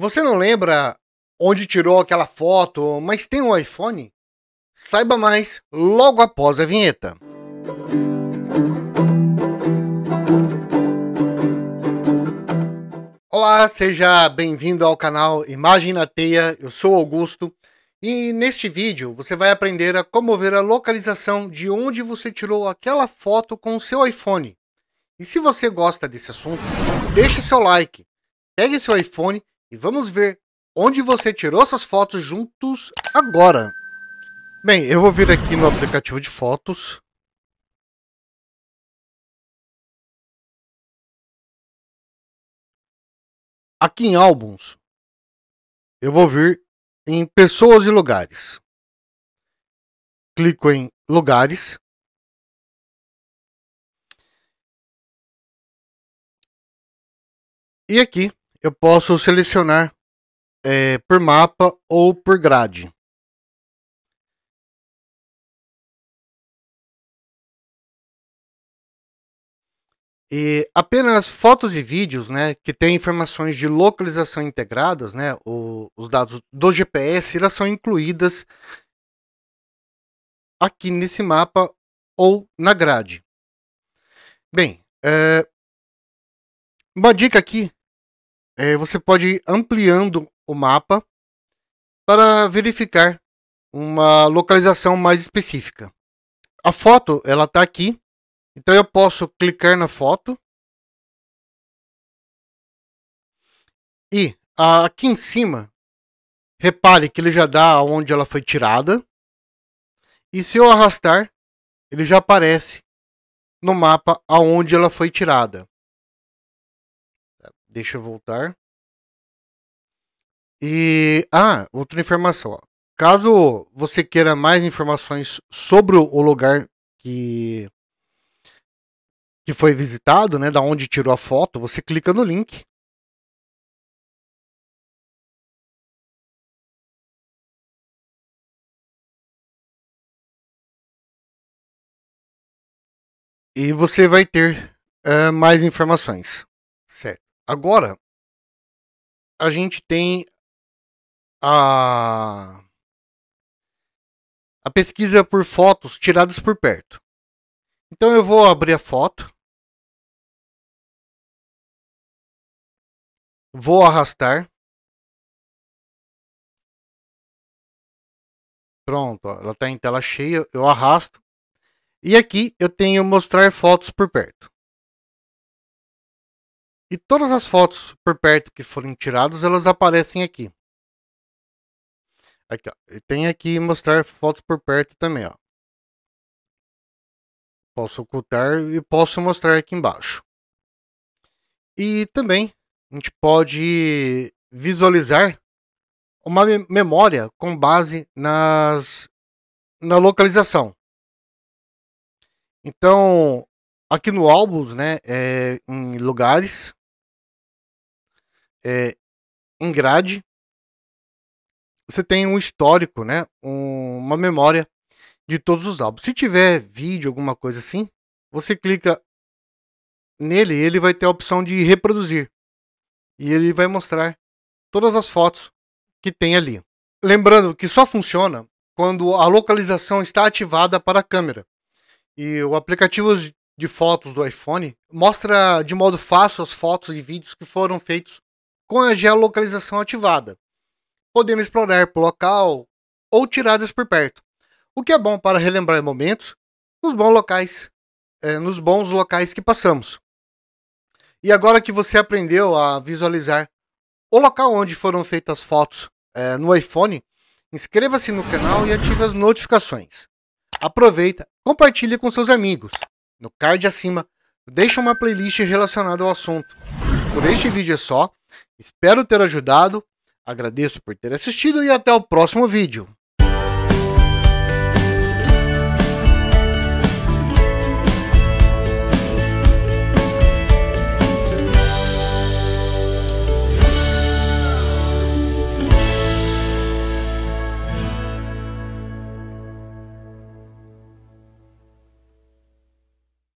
Você não lembra onde tirou aquela foto, mas tem um iPhone? Saiba mais logo após a vinheta. Olá, seja bem-vindo ao canal Imagem na Teia. Eu sou Augusto e neste vídeo você vai aprender a como ver a localização de onde você tirou aquela foto com o seu iPhone. E se você gosta desse assunto, deixe seu like, pegue seu iPhone e vamos ver onde você tirou essas fotos juntos agora. Bem, eu vou vir aqui no aplicativo de fotos. Aqui em álbuns, eu vou vir em pessoas e lugares. Clico em lugares. E aqui eu posso selecionar é, por mapa ou por grade. E apenas fotos e vídeos, né, que têm informações de localização integradas, né, o, os dados do GPS, elas são incluídas aqui nesse mapa ou na grade. Bem, é, uma dica aqui é, você pode ir ampliando o mapa para verificar uma localização mais específica. A foto ela está aqui, então eu posso clicar na foto e aqui em cima, repare que ele já dá onde ela foi tirada. E se eu arrastar, ele já aparece no mapa aonde ela foi tirada. Deixa eu voltar. E. Ah, outra informação. Caso você queira mais informações sobre o lugar que, que foi visitado, né, da onde tirou a foto, você clica no link. E você vai ter uh, mais informações. Certo. Agora, a gente tem a, a pesquisa por fotos tiradas por perto. Então eu vou abrir a foto. Vou arrastar. Pronto, ó, ela está em tela cheia, eu arrasto. E aqui eu tenho mostrar fotos por perto. E todas as fotos por perto que forem tiradas, elas aparecem aqui. aqui Tem aqui mostrar fotos por perto também, ó. Posso ocultar e posso mostrar aqui embaixo. E também a gente pode visualizar uma memória com base nas, na localização. Então, aqui no álbum, né, é, em lugares, é, em grade, você tem um histórico, né? Um, uma memória de todos os álbuns. Se tiver vídeo, alguma coisa assim, você clica nele e ele vai ter a opção de reproduzir. E ele vai mostrar todas as fotos que tem ali. Lembrando que só funciona quando a localização está ativada para a câmera. E o aplicativo de fotos do iPhone mostra de modo fácil as fotos e vídeos que foram feitos com a geolocalização ativada, podendo explorar por local ou tiradas por perto, o que é bom para relembrar momentos nos bons locais, é, nos bons locais que passamos. E agora que você aprendeu a visualizar o local onde foram feitas fotos é, no iPhone, inscreva-se no canal e ative as notificações. Aproveita, compartilhe com seus amigos. No card acima, deixa uma playlist relacionada ao assunto. Por este vídeo é só. Espero ter ajudado, agradeço por ter assistido e até o próximo vídeo.